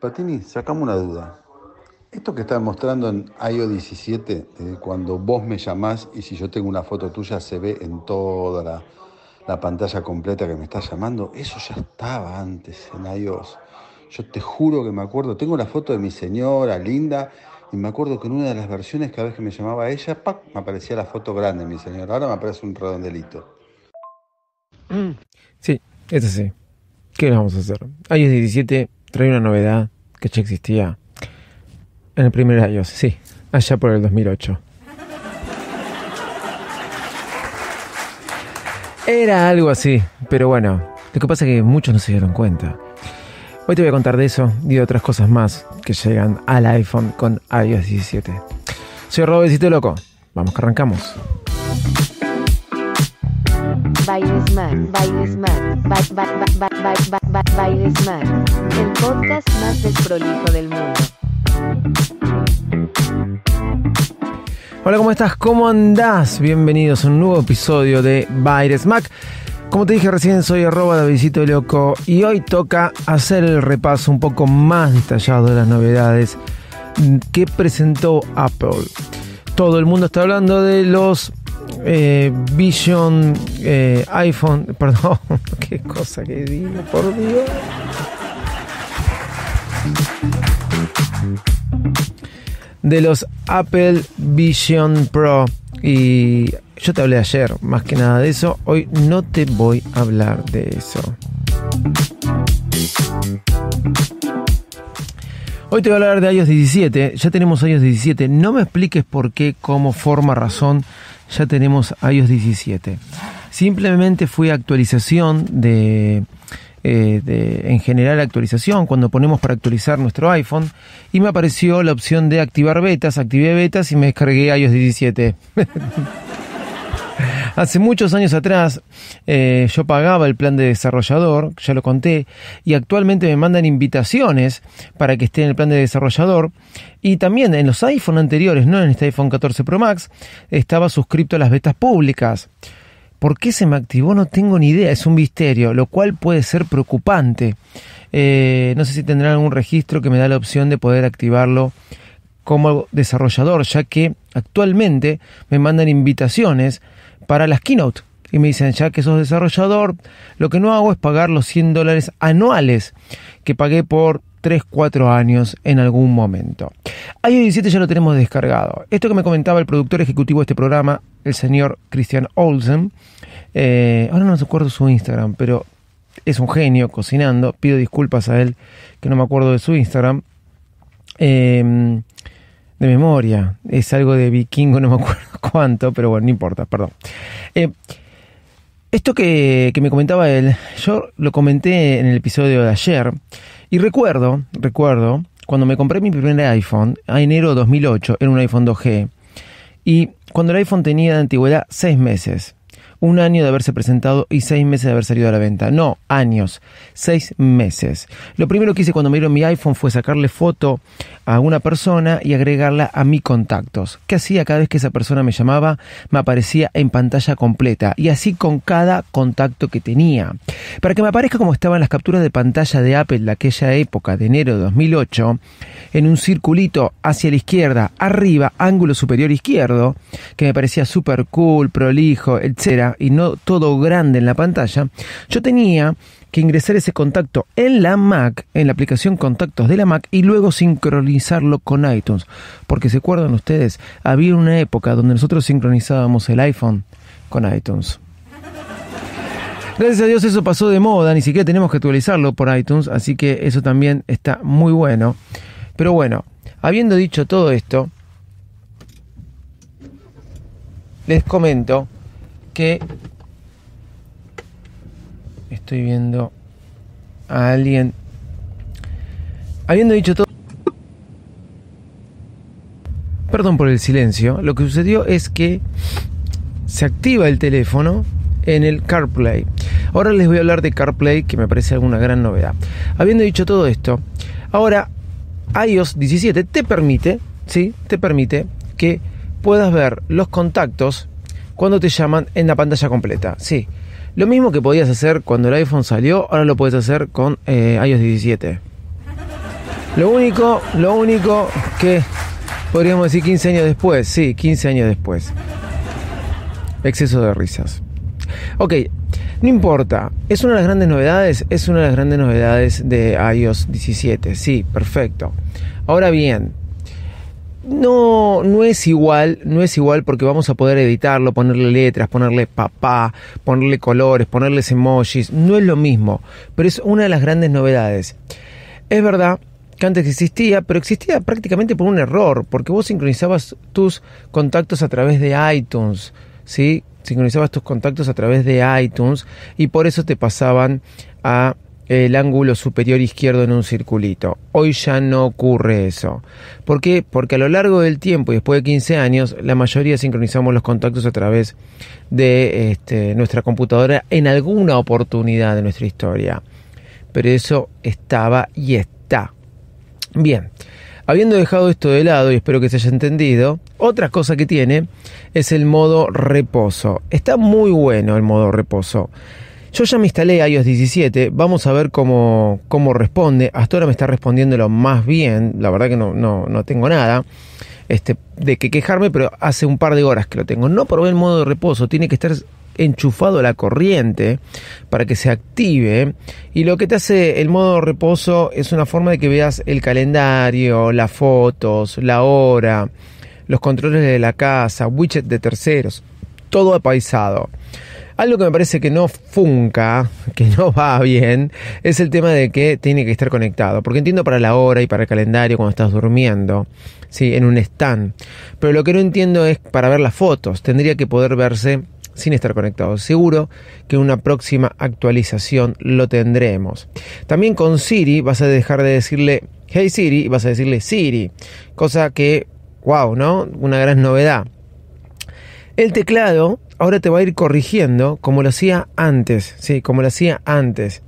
Patini, sacamos una duda. Esto que estás mostrando en IOS 17, cuando vos me llamás y si yo tengo una foto tuya se ve en toda la, pantalla completa que me estás llamando, eso ya estaba antes en iOS. Yo te juro que me acuerdo, tengo la foto de mi señora linda y me acuerdo que en una de las versiones cada vez que me llamaba ella, me aparecía la foto grande mi señora, ahora me aparece un redondelito. Mm, sí, eso sí. ¿Qué vamos a hacer? iOS 17 trae una novedad que ya existía en el primer iOS, sí, allá por el 2008. Era algo así, pero bueno, lo que pasa es que muchos no se dieron cuenta. Hoy te voy a contar de eso y de otras cosas más que llegan al iPhone con iOS 17. Soy te Loco, vamos que arrancamos. Mac, el podcast más del mundo. Hola, ¿cómo estás? ¿Cómo andás? Bienvenidos a un nuevo episodio de Baires Mac. Como te dije recién, soy arroba Davidito Loco y hoy toca hacer el repaso un poco más detallado de las novedades que presentó Apple. Todo el mundo está hablando de los eh, Vision, eh, iPhone, perdón, qué cosa que digo, por Dios. De los Apple Vision Pro. Y yo te hablé ayer, más que nada de eso. Hoy no te voy a hablar de eso. Hoy te voy a hablar de iOS 17. Ya tenemos iOS 17. No me expliques por qué, cómo, forma, razón ya tenemos iOS 17. Simplemente fue actualización eh, de, en general actualización, cuando ponemos para actualizar nuestro iPhone, y me apareció la opción de activar betas, activé betas y me descargué iOS 17. Hace muchos años atrás eh, yo pagaba el plan de desarrollador, ya lo conté, y actualmente me mandan invitaciones para que esté en el plan de desarrollador. Y también en los iPhone anteriores, no en este iPhone 14 Pro Max, estaba suscrito a las betas públicas. ¿Por qué se me activó? No tengo ni idea, es un misterio, lo cual puede ser preocupante. Eh, no sé si tendrán algún registro que me da la opción de poder activarlo como desarrollador, ya que actualmente me mandan invitaciones para las keynote. Y me dicen, ya que sos desarrollador, lo que no hago es pagar los 100 dólares anuales que pagué por 3, 4 años en algún momento. iOS 17 ya lo tenemos descargado. Esto que me comentaba el productor ejecutivo de este programa, el señor Christian Olsen, eh, ahora no me acuerdo su Instagram, pero es un genio cocinando. Pido disculpas a él que no me acuerdo de su Instagram. Em, de memoria, es algo de vikingo, no me acuerdo cuánto, pero bueno, no importa, perdón. Eh, esto que, que, me comentaba él, yo lo comenté en el episodio de ayer y recuerdo, recuerdo, cuando me compré mi primer iPhone, a enero de 2008, era un iPhone 2G, y cuando el iPhone tenía de antigüedad 6 meses, un año de haberse presentado y seis meses de haber salido a la venta. No, años, seis meses. Lo primero que hice cuando me dieron mi iPhone fue sacarle foto a una persona y agregarla a mis contactos. ¿Qué hacía cada vez que esa persona me llamaba? Me aparecía en pantalla completa y así con cada contacto que tenía. Para que me aparezca como estaban las capturas de pantalla de Apple de aquella época, de enero de 2008, en un circulito hacia la izquierda, arriba, ángulo superior izquierdo, que me parecía súper cool, prolijo, etcétera y no todo grande en la pantalla, yo tenía que ingresar ese contacto en la Mac, en la aplicación Contactos de la Mac, y luego sincronizarlo con iTunes. Porque se acuerdan ustedes, había una época donde nosotros sincronizábamos el iPhone con iTunes. Gracias a Dios eso pasó de moda, ni siquiera tenemos que actualizarlo por iTunes, así que eso también está muy bueno. Pero bueno, habiendo dicho todo esto, les comento estoy viendo a alguien. Habiendo dicho todo... Perdón por el silencio, lo que sucedió es que se activa el teléfono en el CarPlay. Ahora les voy a hablar de CarPlay, que me parece alguna gran novedad. Habiendo dicho todo esto, ahora iOS 17 te permite, ¿sí? Te permite que puedas ver los contactos cuando te llaman en la pantalla completa. Sí. Lo mismo que podías hacer cuando el iPhone salió, ahora lo puedes hacer con eh, iOS 17. Lo único, lo único que podríamos decir 15 años después, sí, 15 años después. Exceso de risas. Ok, no importa, es una de las grandes novedades, es una de las grandes novedades de iOS 17, sí, perfecto. Ahora bien, no, no es igual, no es igual porque vamos a poder editarlo, ponerle letras, ponerle papá, ponerle colores, ponerles emojis, no es lo mismo, pero es una de las grandes novedades. Es verdad que antes existía, pero existía prácticamente por un error, porque vos sincronizabas tus contactos a través de iTunes, ¿sí? Sincronizabas tus contactos a través de iTunes y por eso te pasaban a el ángulo superior izquierdo en un circulito. Hoy ya no ocurre eso. ¿Por qué? Porque a lo largo del tiempo y después de 15 años, la mayoría sincronizamos los contactos a través de este, nuestra computadora en alguna oportunidad de nuestra historia. Pero eso estaba y está. Bien. Habiendo dejado esto de lado, y espero que se haya entendido, otra cosa que tiene es el modo reposo. Está muy bueno el modo reposo. Yo ya me instalé iOS 17, vamos a ver cómo, cómo responde. Hasta ahora me está respondiendo lo más bien, la verdad que no, no, tengo nada este, de que quejarme, pero hace un par de horas que lo tengo. No probé el modo de reposo, tiene que estar enchufado a la corriente para que se active y lo que te hace el modo de reposo es una forma de que veas el calendario, las fotos, la hora, los controles de la casa, widget de terceros, todo apaisado. Algo que me parece que no funca, que no va bien, es el tema de que tiene que estar conectado. Porque entiendo para la hora y para el calendario cuando estás durmiendo, ¿sí? en un stand. Pero lo que no entiendo es para ver las fotos. Tendría que poder verse sin estar conectado. Seguro que en una próxima actualización lo tendremos. También con Siri vas a dejar de decirle Hey Siri y vas a decirle Siri. Cosa que, wow, ¿no? Una gran novedad. El teclado ahora te va a ir corrigiendo como lo hacía antes, sí, como lo hacía antes.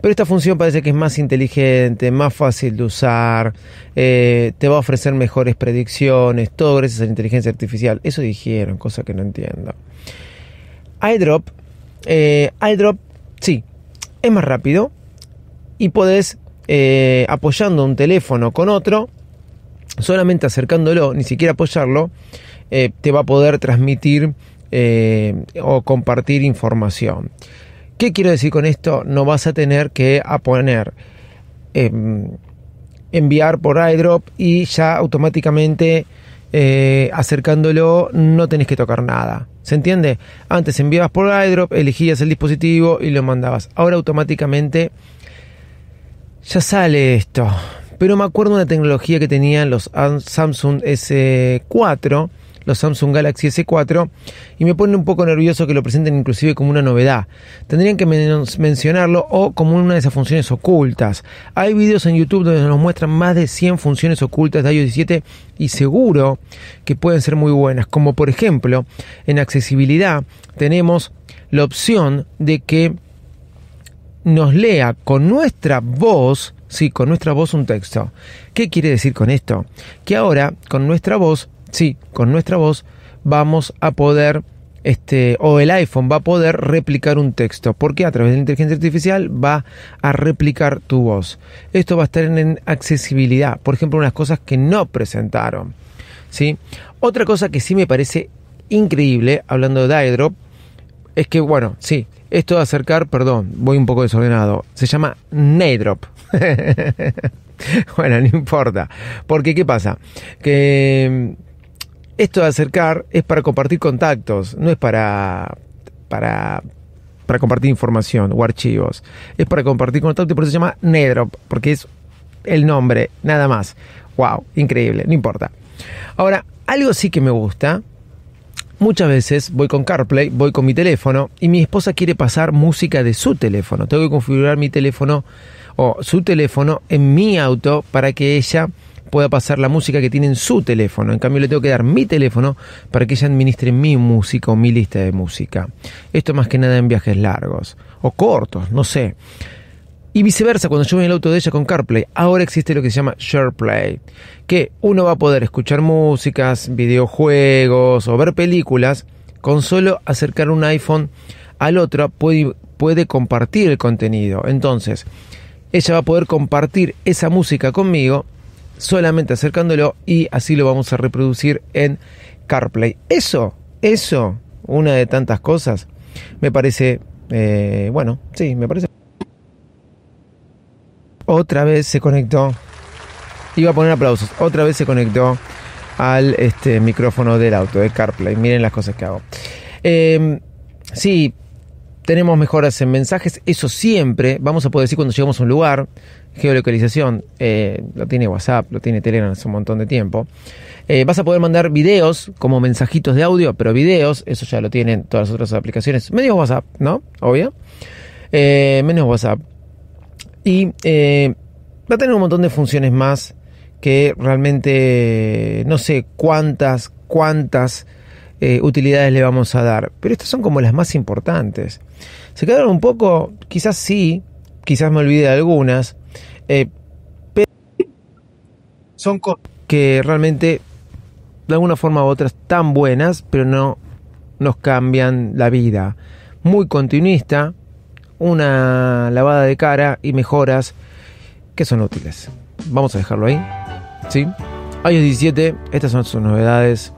Pero esta función parece que es más inteligente, más fácil de usar, eh, te va a ofrecer mejores predicciones, todo gracias a la inteligencia artificial. Eso dijeron, cosa que no entiendo. iDrop, eh, iDrop, sí, es más rápido y podés, eh, apoyando un teléfono con otro, solamente acercándolo, ni siquiera apoyarlo, eh, te va a poder transmitir eh, o compartir información. ¿Qué quiero decir con esto? No vas a tener que poner em, enviar por iDrop y ya automáticamente eh, acercándolo no tenés que tocar nada. ¿Se entiende? Antes enviabas por iDrop elegías el dispositivo y lo mandabas. Ahora automáticamente ya sale esto. Pero me acuerdo de una tecnología que tenían los Samsung S4 los Samsung Galaxy S4 y me pone un poco nervioso que lo presenten inclusive como una novedad. Tendrían que mencionarlo o como una de esas funciones ocultas. Hay videos en YouTube donde nos muestran más de 100 funciones ocultas de iOS 17 y seguro que pueden ser muy buenas, como por ejemplo en accesibilidad tenemos la opción de que nos lea con nuestra voz, sí, con nuestra voz un texto. ¿Qué quiere decir con esto? Que ahora, con nuestra voz, sí, con nuestra voz vamos a poder, este, o el iPhone va a poder replicar un texto, porque a través de la inteligencia artificial va a replicar tu voz. Esto va a estar en accesibilidad, por ejemplo, unas cosas que no presentaron. ¿sí? Otra cosa que sí me parece increíble, hablando de iDrop, es que, bueno, sí, esto de acercar, perdón, voy un poco desordenado, se llama Naidrop. bueno, no importa. Porque, ¿qué pasa? Que esto de acercar es para compartir contactos, no es para, para, para compartir información o archivos. Es para compartir contactos y por eso se llama Nedrop, porque es el nombre, nada más. ¡Wow! Increíble, no importa. Ahora, algo sí que me gusta. Muchas veces voy con CarPlay, voy con mi teléfono y mi esposa quiere pasar música de su teléfono. Tengo que configurar mi teléfono o su teléfono en mi auto para que ella pueda pasar la música que tiene en su teléfono. En cambio, le tengo que dar mi teléfono para que ella administre mi música o mi lista de música. Esto más que nada en viajes largos o cortos, no sé. Y viceversa, cuando yo voy en el auto de ella con CarPlay, ahora existe lo que se llama SharePlay, que uno va a poder escuchar músicas, videojuegos o ver películas con solo acercar un iPhone al otro, puede, puede compartir el contenido. Entonces, ella va a poder compartir esa música conmigo solamente acercándolo y así lo vamos a reproducir en CarPlay. Eso, eso, una de tantas cosas, me parece, eh, bueno, sí, me parece. Otra vez se conectó, iba a poner aplausos, otra vez se conectó al este, micrófono del auto, de CarPlay. Miren las cosas que hago. Em, sí, tenemos mejoras en mensajes, eso siempre vamos a poder decir cuando llegamos a un lugar, geolocalización, eh, lo tiene WhatsApp, lo tiene Telegram hace un montón de tiempo. Eh, vas a poder mandar videos como mensajitos de audio, pero videos, eso ya lo tienen todas las otras aplicaciones, menos WhatsApp, ¿no? Obvio. Eh, menos WhatsApp. Y va a tener un montón de funciones más que realmente no sé cuántas, cuántas eh, utilidades le vamos a dar. Pero estas son como las más importantes. Se quedaron un poco, quizás sí, quizás me olvide de algunas, eh, pero son cosas que realmente de alguna forma u otra están buenas, pero no nos cambian la vida. Muy continuista, una lavada de cara y mejoras que son útiles. Vamos a dejarlo ahí. ¿sí? Años 17, estas son sus novedades.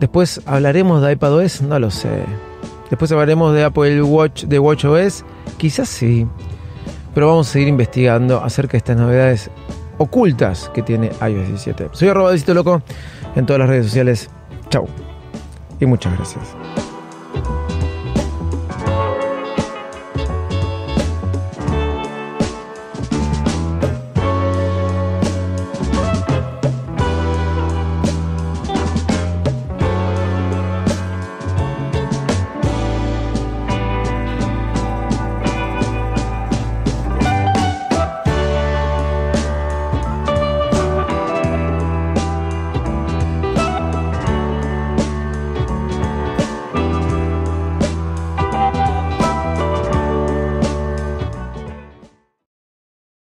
Después hablaremos de iPadOS, no lo sé. Después hablaremos de Apple Watch, de WatchOS, quizás sí. Pero vamos a seguir investigando acerca de estas novedades ocultas que tiene iOS 17. Soy arroba Loco en todas las redes sociales. Chau. Y muchas gracias.